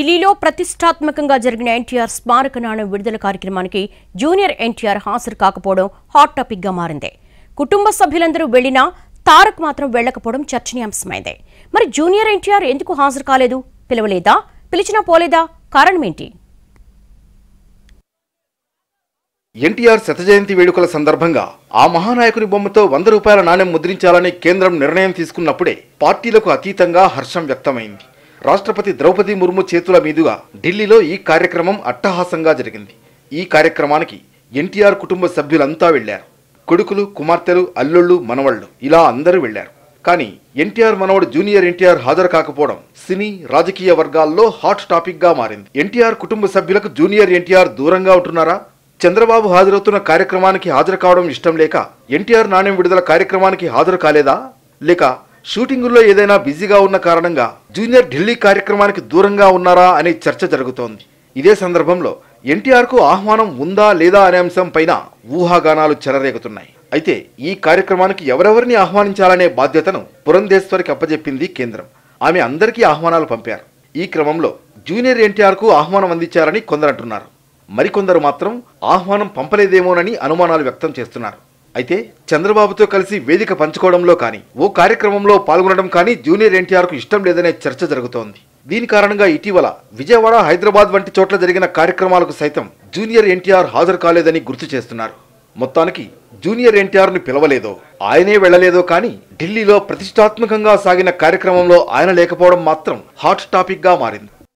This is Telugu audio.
ఢిల్లీలో ప్రతిష్టాత్మకంగా జరిగిన ఎన్టీఆర్ స్మారక నాణ్యం విడుదల కార్యక్రమానికి జూనియర్ ఎన్టీఆర్ హాజరు కాకపోవడం హాట్ టాపిక్గా మారింది కుటుంబ సభ్యులందరూ వెళ్లినా తారక్ మాత్రం వెళ్లకపోవడం చర్చనీయాంశమైంది మరి జూనియర్ ఎన్టీఆర్ ఎందుకు హాజరు కాలేదు పిలవలేదా పిలిచినా పోలేదా కారణమేంటి ఎన్టీఆర్ శతజయంతి వేడుకల సందర్భంగా ఆ మహానాయకుని బొమ్మతో వంద రూపాయల నాణ్యం ముద్రించాలని కేంద్రం నిర్ణయం తీసుకున్నప్పుడే పార్టీలకు అతీతంగా హర్షం వ్యక్తమైంది రాష్ట్రపతి ద్రౌపది ముర్ము చేతుల మీదుగా ఢిల్లీలో ఈ కార్యక్రమం అట్టహాసంగా జరిగింది ఈ కార్యక్రమానికి ఎన్టీఆర్ కుటుంబ సభ్యులంతా వెళ్లారు కొడుకులు కుమార్తెలు అల్లుళ్ళు మనవళ్ళు ఇలా అందరూ వెళ్లారు కానీ ఎన్టీఆర్ మనవడు జూనియర్ ఎన్టీఆర్ హాజరు కాకపోవడం సినీ రాజకీయ వర్గాల్లో హాట్ టాపిక్గా మారింది ఎన్టీఆర్ కుటుంబ సభ్యులకు జూనియర్ ఎన్టీఆర్ దూరంగా ఉంటున్నారా చంద్రబాబు హాజరవుతున్న కార్యక్రమానికి హాజరు కావడం ఇష్టం లేక ఎన్టీఆర్ నాణ్యం విడుదల కార్యక్రమానికి హాజరు కాలేదా లేక షూటింగుల్లో ఏదైనా బిజీగా ఉన్న కారణంగా జూనియర్ ఢిల్లీ కార్యక్రమానికి దూరంగా ఉన్నారా అనే చర్చ జరుగుతోంది ఇదే సందర్భంలో ఎన్టీఆర్కు ఆహ్వానం ఉందా లేదా అనే అంశం పైన ఊహాగానాలు చెలరేగుతున్నాయి అయితే ఈ కార్యక్రమానికి ఎవరెవరిని ఆహ్వానించాలనే బాధ్యతను పురంధేశ్వరికి అప్పజెప్పింది కేంద్రం ఆమె అందరికీ ఆహ్వానాలు పంపారు ఈ క్రమంలో జూనియర్ ఎన్టీఆర్కు ఆహ్వానం అందించారని కొందరంటున్నారు మరికొందరు మాత్రం ఆహ్వానం పంపలేదేమోనని అనుమానాలు వ్యక్తం చేస్తున్నారు అయితే చంద్రబాబుతో కలిసి వేదిక పంచుకోవడంలో కానీ ఓ కార్యక్రమంలో పాల్గొనడం కానీ జూనియర్ ఎన్టీఆర్కు ఇష్టం లేదనే చర్చ జరుగుతోంది దీని కారణంగా ఇటీవల విజయవాడ హైదరాబాద్ వంటి చోట్ల జరిగిన కార్యక్రమాలకు సైతం జూనియర్ ఎన్టీఆర్ హాజరు కాలేదని గుర్తు చేస్తున్నారు మొత్తానికి జూనియర్ ఎన్టీఆర్ను పిలవలేదో ఆయనే వెళ్లలేదో కానీ ఢిల్లీలో ప్రతిష్టాత్మకంగా సాగిన కార్యక్రమంలో ఆయన లేకపోవడం మాత్రం హాట్ టాపిక్గా మారింది